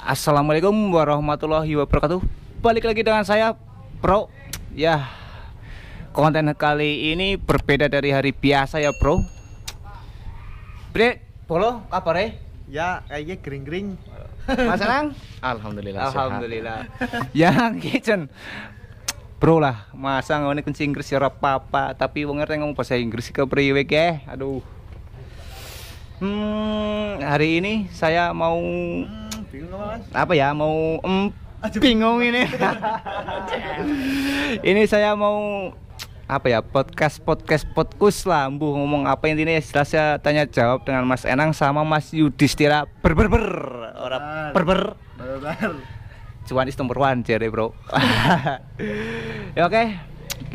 Assalamualaikum warahmatullahi wabarakatuh. Balik lagi dengan saya Bro. Ya. Konten kali ini berbeda dari hari biasa ya, Bro. Bre, bolo kabar Ya, kayaknya gering-gering. Mas Anang? Alhamdulillah. Alhamdulillah. Yang kitchen. Bro lah, masa ngomongin kunci Inggris ya apa-apa, tapi wong ngerti ngomong bahasa Inggris ke priwe ke. Eh. Aduh. Hmm, hari ini saya mau bingung mas apa ya mau em, bingung ini ini saya mau apa ya podcast podcast podkus lah bu ngomong apa intinya setelah saya tanya jawab dengan Mas Enang sama Mas Yudhistira ber ber ber orang ber ber cuan is bro ya oke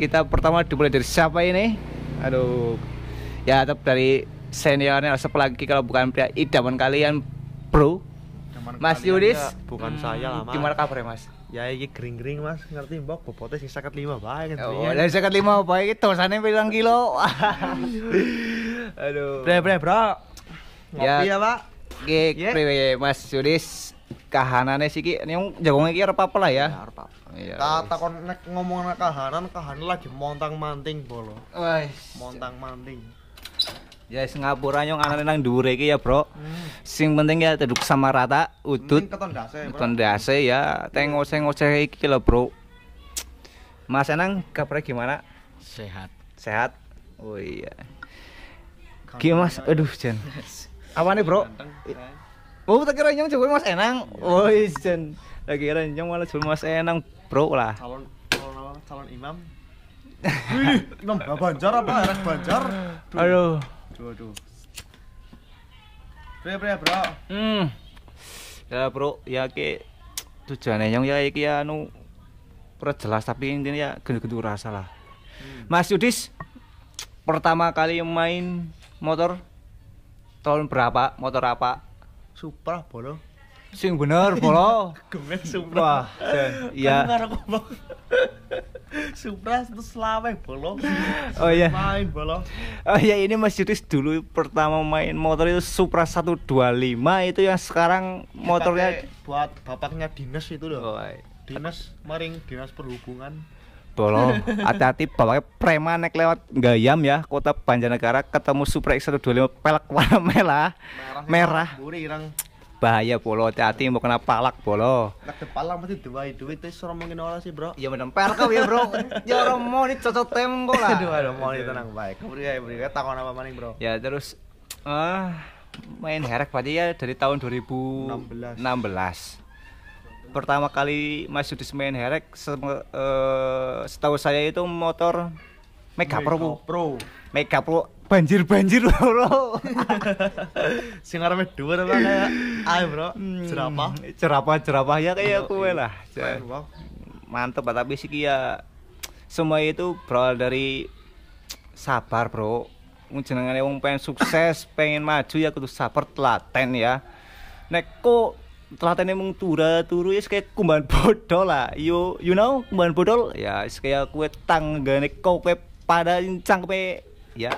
kita pertama dimulai dari siapa ini aduh ya tetap dari seniornya sepelagi kalau bukan pria idaman kalian bro Mas Yudis, bukan hmm. saya lah mas gimana kabarnya mas ya ini gering-gering mas ngerti mbak. bobotnya sih sakit lima baik oh dari sakit lima baik itu sana bilang kilo aduh bre bre bro ya, ngopi ya, ya pak Gek, yeah. Mas Yudis kahanane sih ki nyong jagungnya ki arep apa lah ya, ya arep apa iya takon nek ngomong kahanan kahanan lagi montang manting bolo wis montang manting Ya Singapura nyong anak nang dhuwure iki ya, Bro. Hmm. Sing penting ya teduk sama rata, udut. Keton dase. ya, tengose-ngose iya. iki lho, Bro. Mas Enang kabar gimana? Sehat. Sehat. Oh iya. Ki Mas? Aduh, Jen. Apa nih, Bro? Oh, tak kira nyong jebul Mas Enang. Iya. Oh, iya, Jen. Tak kira nyong malah jebul Mas Enang, Bro lah. Calon calon calon imam. Imam Banjar apa Eras Banjar? Aduh. Aduh, aduh. Bre, bre, bro. Hmm. Ya, bro, ya ki tujuannya yang ya iki ya anu perjelas tapi intinya ya gede gendu rasa lah. Hmm. Mas Yudis pertama kali main motor tahun berapa? Motor apa? Supra bolong sing bener polo gemes supra wah iya kan supra itu selawe polo oh iya main polo oh iya ini Mas Yudis dulu pertama main motor itu Supra 125 itu yang sekarang motornya buat bapaknya dinas itu loh oh, iya. dinas maring dinas perhubungan Tolong hati-hati bapaknya preman naik lewat Gayam ya kota Banjarnegara ketemu Supra X125 pelek warna merah merah, merah bahaya polo hati-hati mau kena palak polo kena palak mesti dua duit itu seorang mungkin orang sih bro ya menempel kau ya bro ya orang mau nih cocok tempo lah aduh aduh mau tenang baik kau beri beri takon apa maning bro ya terus ah uh, main herak berarti ya dari tahun 2016 16 pertama kali Mas Yudis main herek se uh, setahu saya itu motor Mega Pro Mega Pro Mega Pro banjir banjir bro sing arep dua apa kayak ay bro cerapa, hmm, cerapa cerapa ya kayak aku kue iya. lah mantep tapi sih ya semua itu berawal dari sabar bro jenengane wong pengen sukses pengen maju ya kudu sabar telaten ya nek kok telatene mung tura turu ya kayak kumbahan bodol lah you you know kuman bodol ya kayak kue tanggane kau kue pada cangkepe ya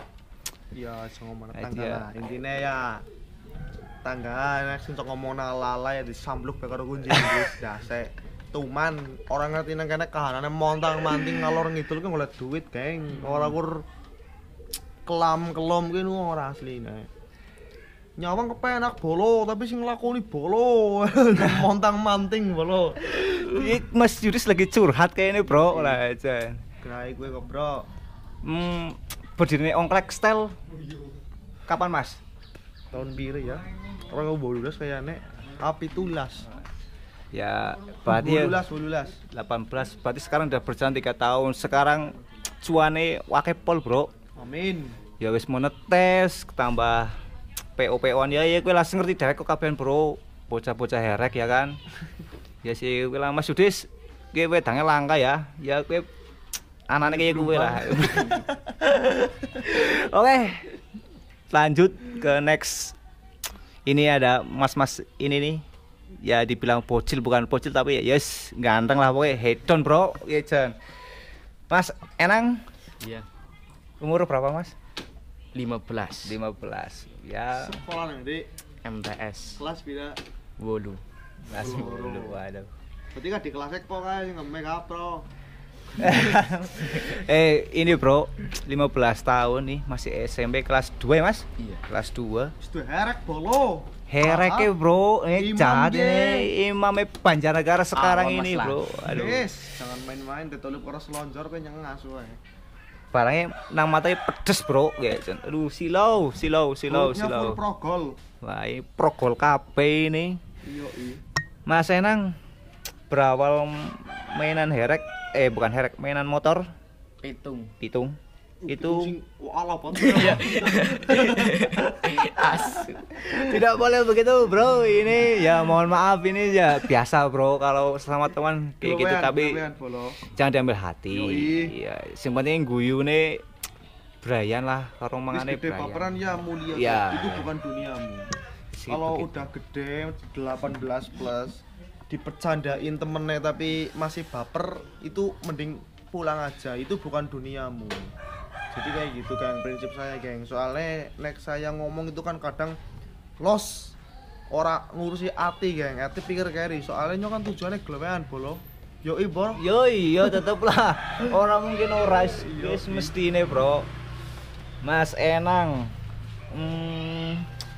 ya sing ngomong nah, tangga iya. lah intine ya tangga nek sing ngomong lala ya disambluk karo kunci Inggris dasek tuman orang ngerti nang kene kahanane montang manting ngalor ngidul ki golek duit geng hmm. ora kur kelam kelom ki ora nek nyawang kepenak bolo tapi sing lakoni bolo montang manting bolo Mas Juris lagi curhat kayak ini bro iya. lah aja. kenapa gue kok bro. Hmm, berdirinya ongklek style kapan mas? tahun biru ya orang bolulas kayak nek tapi tulas ya berarti ya bolulas bolulas 18 berarti sekarang udah berjalan 3 tahun sekarang cuane wakil pol bro amin ya wis mau ketambah PO PO an ya ya gue langsung ngerti dari kok kabin bro bocah-bocah herek ya kan ya sih gue lama sudis gue wedangnya langka ya ya gue anaknya kayak gue lah oke lanjut ke next ini ada mas-mas ini nih ya dibilang bocil bukan bocil tapi ya yes ganteng lah pokoknya head bro ya mas Enang iya umur berapa mas 15 15 ya sekolah nanti MTS kelas bila bolu kelas bolu waduh berarti di kelasnya kok kan nge make bro eh ini bro 15 tahun nih masih SMP kelas 2 ya mas iya. kelas 2 itu herek bolo hereknya ah, bro eh, ini jahat ini imamnya Banjarnegara sekarang ini bro aduh yes, jangan main-main orang selonjor lonjor yang ngasuh wae barangnya nang matanya pedes bro kayak aduh silau silau silau silau progol wah ini progol kape ini iya iya mas enang berawal mainan herek eh bukan herek mainan motor pitung pitung uh, itu iya. tidak boleh begitu bro ini ya mohon maaf ini ya biasa bro kalau sama teman kayak gitu tapi jangan diambil hati iya yang penting guyu nih Brian lah kalau mengenai Brian ya mulia iya. itu bukan duniamu kalau udah gede 18 plus dipercandain temennya tapi masih baper itu mending pulang aja itu bukan duniamu jadi kayak gitu kan prinsip saya geng soalnya nek saya ngomong itu kan kadang los orang ngurusi hati geng hati pikir keri soalnya kan tujuannya gelewean bolo yo ibor yo yo tetep lah orang mungkin ora mesti ini bro Mas Enang hmm,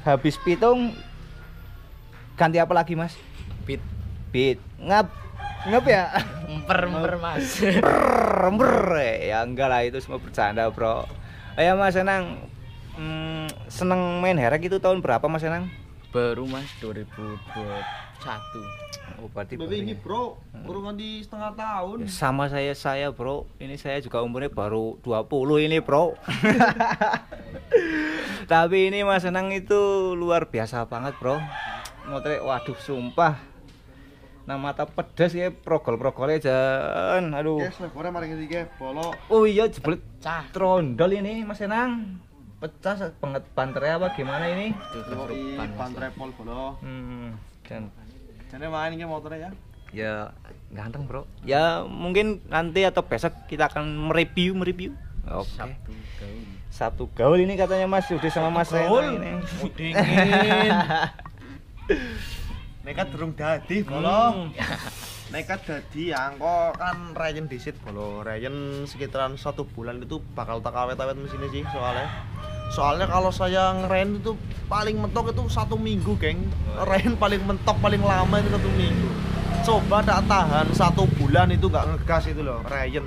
habis pitung ganti apa lagi mas beat ngap ngap ya emper emper mas emper ya enggak lah itu semua bercanda bro ya mas Senang hmm, seneng main hera gitu tahun berapa mas Senang baru mas 2021 Oh, berarti baru ini ya. bro, baru hmm. nanti setengah tahun. Ya, sama saya saya bro, ini saya juga umurnya baru 20 ini bro. Tapi ini Mas Senang itu luar biasa banget bro. Motret waduh sumpah. Nah mata pedes ya progol-progolnya jan. Aduh. Yes, ora mari iki Oh iya jeblet cah. Trondol ini Mas Enang. Pecah banget pantre apa gimana ini? Pantre pol jangan Hmm. Jan. Jane main ini motornya ya. Ya ganteng, Bro. Ya mungkin nanti atau besok kita akan mereview mereview. Oke. Okay. satu gaul. gaul ini katanya Mas udah sama Mas Rena ini. nekat durung dadi bolong hmm. nekat dadi angko kan rayen disit bolo rayen sekitaran satu bulan itu bakal tak awet-awet mesinnya sih soalnya soalnya kalau saya ngeren itu paling mentok itu satu minggu geng rayen paling mentok paling lama itu satu minggu coba tak tahan satu bulan itu nggak ngegas itu loh rayen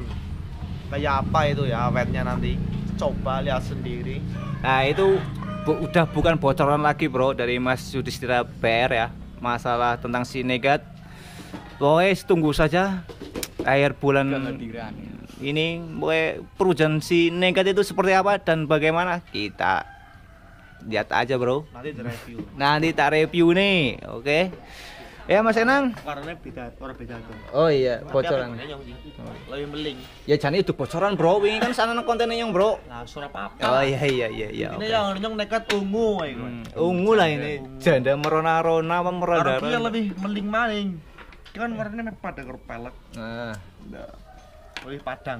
kayak apa itu ya awetnya nanti coba lihat sendiri nah itu bu udah bukan bocoran lagi bro dari Mas Yudhistira PR ya masalah tentang si negat boleh tunggu saja akhir bulan ini boleh perujan si negat itu seperti apa dan bagaimana kita lihat aja bro nanti review nanti tak review nih oke okay? Ya Mas Enang. Warnanya beda, orang beda tuh. Oh iya, bocoran. Lo yang meling Ya jane itu bocoran, Bro. Wingi kan sana kontennya yang, Bro. Lah suara apa-apa. Oh iya iya iya, iya Ini okay. yang nyong nekat ungu eh, ae hmm, Ungu lah ini. Janda merona-rona apa merona Tapi yang lebih meling-maling. Kan warnanya pada karo pelek. Nah. Lebih padang.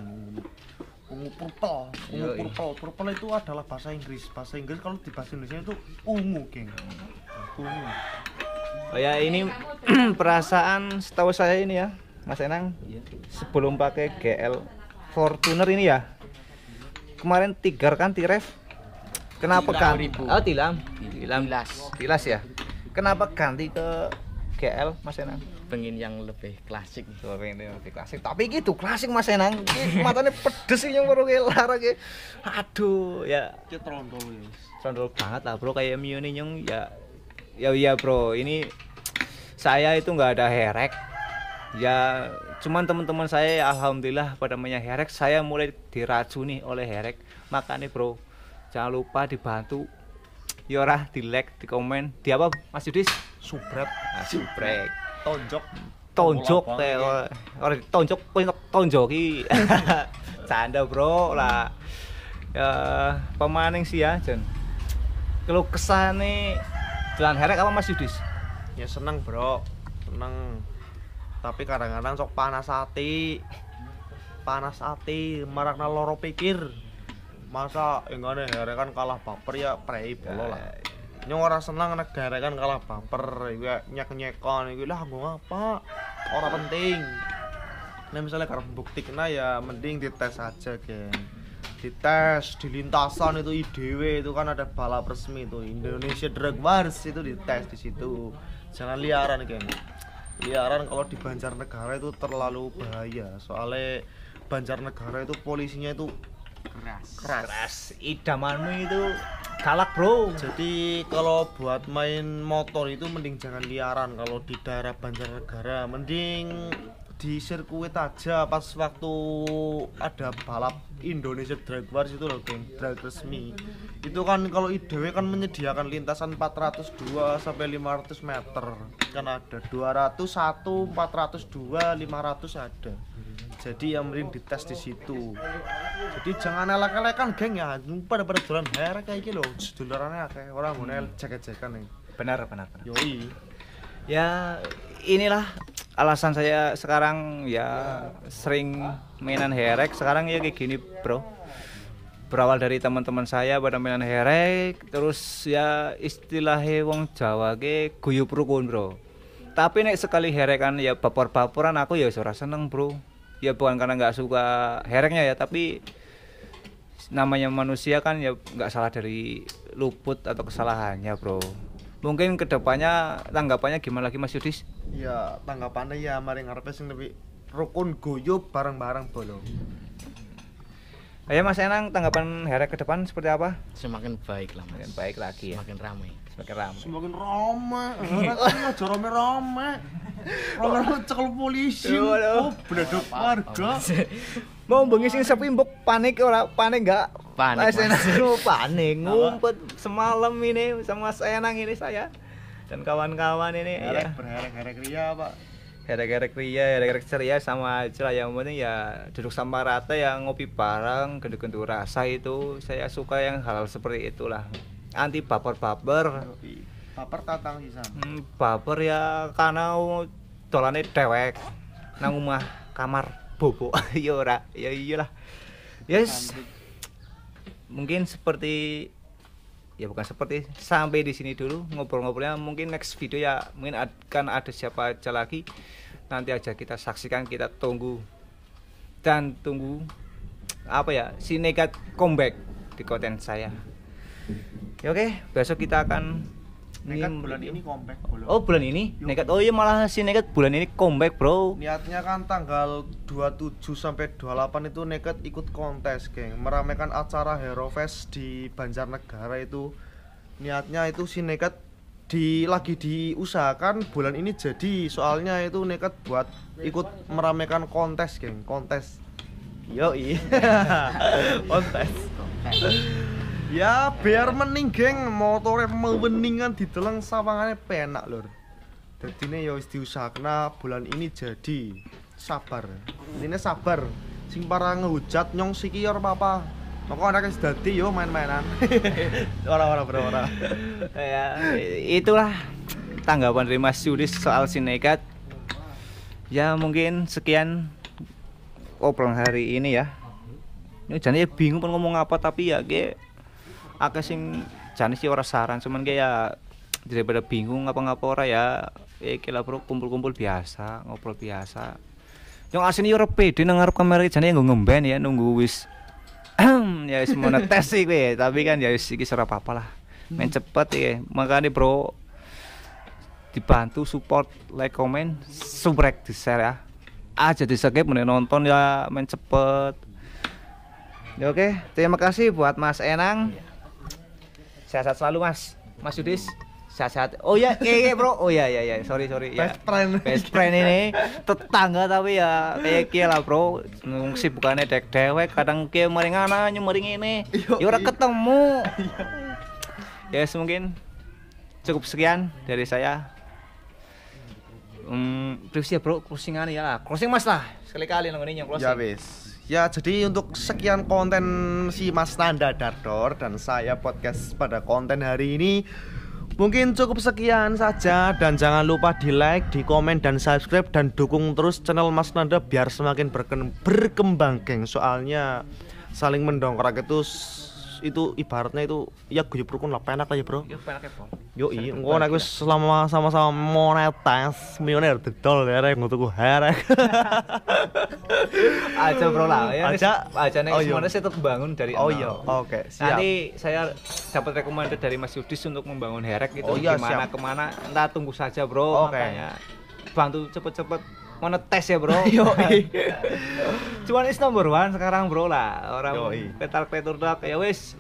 Ungu purple. Ungu purple. Purple itu adalah bahasa Inggris. Bahasa Inggris kalau di bahasa Indonesia itu ungu, geng. Ungu. Oh ya ini perasaan setahu saya ini ya Mas Enang iya. sebelum pakai GL Fortuner ini ya kemarin tigar kan tiref kenapa kan oh tilam tilam tilas tilas ya kenapa ganti ke GL Mas Enang pengin yang lebih klasik tuh pengen yang lebih klasik tapi gitu klasik Mas Enang matanya pedes sih yang baru kayak lara aduh ya itu trondol ya banget lah bro kayak Mio nih ya ya iya bro ini saya itu nggak ada herek ya cuman teman-teman saya alhamdulillah pada punya herek saya mulai diracuni oleh herek makanya bro jangan lupa dibantu yorah ya, di like di komen di apa mas Yudis subrek nah, subrek tonjok tonjok teh orang tonjok tonjok tonjoki canda bro lah ya pemaning sih ya Jen kalau kesana nih Jalan herek apa Mas Yudis? Ya seneng, Bro. Seneng. Tapi kadang-kadang sok panas hati. Panas hati, marakna loro pikir. Masa ya enggak herek kan kalah paper ya prei bolo lah. Nyong ora seneng negara kan kalah baper, ya nyek-nyekon ya lah gua ngapa? orang penting. Nah misalnya karena bukti kena ya mending dites aja, geng dites di lintasan itu IDW itu kan ada balap resmi itu Indonesia Drag Wars itu dites di situ jangan liaran geng liaran kalau di Banjarnegara itu terlalu bahaya soalnya Banjarnegara itu polisinya itu keras keras, keras. idamanmu itu galak bro jadi kalau buat main motor itu mending jangan liaran kalau di daerah Banjarnegara mending di sirkuit aja pas waktu ada balap Indonesia Drag Race itu loh geng drag resmi itu kan kalau IDW kan menyediakan lintasan 402 sampai 500 meter kan ada 201 402 500 ada jadi yang mending dites di situ jadi jangan elek elakan geng ya pada pada jalan hair kayak gitu loh sedularannya kayak orang mau cek hmm. jaket nih benar benar benar yoi ya inilah alasan saya sekarang ya sering mainan herek sekarang ya kayak gini bro berawal dari teman-teman saya pada mainan herek terus ya istilahnya wong Jawa ke guyup rukun bro tapi naik sekali herek kan ya papor-paporan aku ya suara seneng bro ya bukan karena nggak suka hereknya ya tapi namanya manusia kan ya nggak salah dari luput atau kesalahannya bro mungkin kedepannya tanggapannya gimana lagi Mas Yudis? ya tanggapannya ya maring ngarepe sing lebih rukun guyub bareng-bareng bolo. Ayo Mas Enang, tanggapan Herek ke depan seperti apa? Semakin baik lah Semakin baik lagi ya. Semakin ramai. Semakin ramai. Semakin ramai. Aja ramai ramai ramai ramai cekel polisi. Oh, ramai warga. Mau bengi sing sepi mbok panik ora panik enggak? Panik. Mas Enang panik ngumpet semalam ini sama Mas Enang ini saya dan kawan-kawan ini ya. berharap-harap ria pak gara-gara kriya, gara-gara ceria sama aja yang penting ya duduk sama rata ya ngopi bareng gendut-gendut rasa itu saya suka yang hal-hal seperti itulah anti baper-baper baper tatang sih hmm, baper ya karena dolane dewek nang rumah kamar bobo ya ora ya iyalah yes mungkin seperti ya bukan seperti sampai di sini dulu ngobrol-ngobrolnya mungkin next video ya mungkin akan ada siapa aja lagi nanti aja kita saksikan kita tunggu dan tunggu apa ya si negat comeback di konten saya ya, oke okay, besok kita akan nekat ini, bulan ini comeback oh bulan ini nekat oh iya malah si nekat bulan ini comeback bro niatnya kan tanggal 27 sampai 28 itu nekat ikut kontes geng meramaikan acara Hero Fest di Banjarnegara itu niatnya itu si nekat di lagi diusahakan bulan ini jadi soalnya itu nekat buat ikut meramaikan kontes geng kontes yo iya kontes Ya biar mending geng motore meweningan dideleng sawangannya penak jadi ini ya wis diusahakna bulan ini jadi. Sabar. Ini sabar. Sing para ngehujat nyong siki yor papa. Maka anaknya sedati yo main-mainan. orang wala bro wala ya itulah tanggapan dari Mas Yudis soal sinekat. Ya mungkin sekian obrolan hari ini ya. Ini jadinya bingung pun ngomong apa tapi ya kayak aku sing jane sih ora saran cuman kayak ya daripada bingung apa ngapa ora ya eh ya kira bro kumpul-kumpul biasa ngobrol biasa yang asli ora pede nang ngarep kamera jane nggo ngemben ya nunggu wis ya wis tes sih gue tapi kan ya wis iki apa lah main hmm. cepet ya makanya bro dibantu support like comment subrek di share ya aja di skip nonton ya main cepet ya, oke terima kasih buat mas Enang Sehat-sehat selalu Mas. Mas Yudis sehat-sehat. Oh ya, kayaknya iya, bro. Oh ya, ya, ya. Sorry, sorry. Iya. Best ya. friend. Best friend ini tetangga tapi ya kayak kia lah bro. Ngungsi bukannya dek dewek. Kadang kia maring ana nyumering ini. Ya udah iya. ketemu. ya yes, mungkin cukup sekian dari saya. Um, hmm, terus ya bro, closing ya lah. Closing mas lah. Sekali kali nongol closing. Ya bis. Ya, jadi untuk sekian konten si Mas Nanda Dardor dan saya podcast pada konten hari ini Mungkin cukup sekian saja dan jangan lupa di like, di komen dan subscribe dan dukung terus channel Mas Nanda biar semakin berkembang geng soalnya saling mendongkrak itu itu ibaratnya itu ya gue rukun lah penak aja ya, bro yo iya. penak ya yo iya engko selama sama-sama monetas milioner didol ya rek tunggu tuku herek aja bro lah ya aja aja nih oh, semuanya saya terbangun dari oh iya oke okay, nanti saya dapat rekomendasi dari Mas Yudis untuk membangun herek itu oh, iya, gimana siap. kemana entah tunggu saja bro okay. bantu cepet-cepet monetes ya bro yo iya. cuman is number one sekarang bro lah orang Yoi. petar petur dak ya wis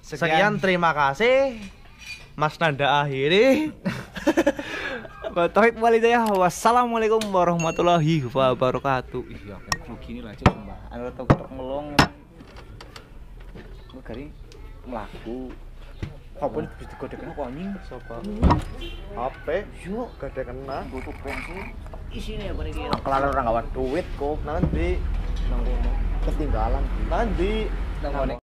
sekian. sekian terima kasih Mas Nanda akhiri Tauhid wali ya. wassalamualaikum warahmatullahi wabarakatuh iya kan begini lah cek mbak anu tau melong garing melaku Apaan bisa digodek kena kok anjing? Sobat HP? Yuk Gadek kena Tutup bensin isinya ya bareng iki. Nah, kelar ora gawa duit kok nanti nang kono ketinggalan nanti nang kono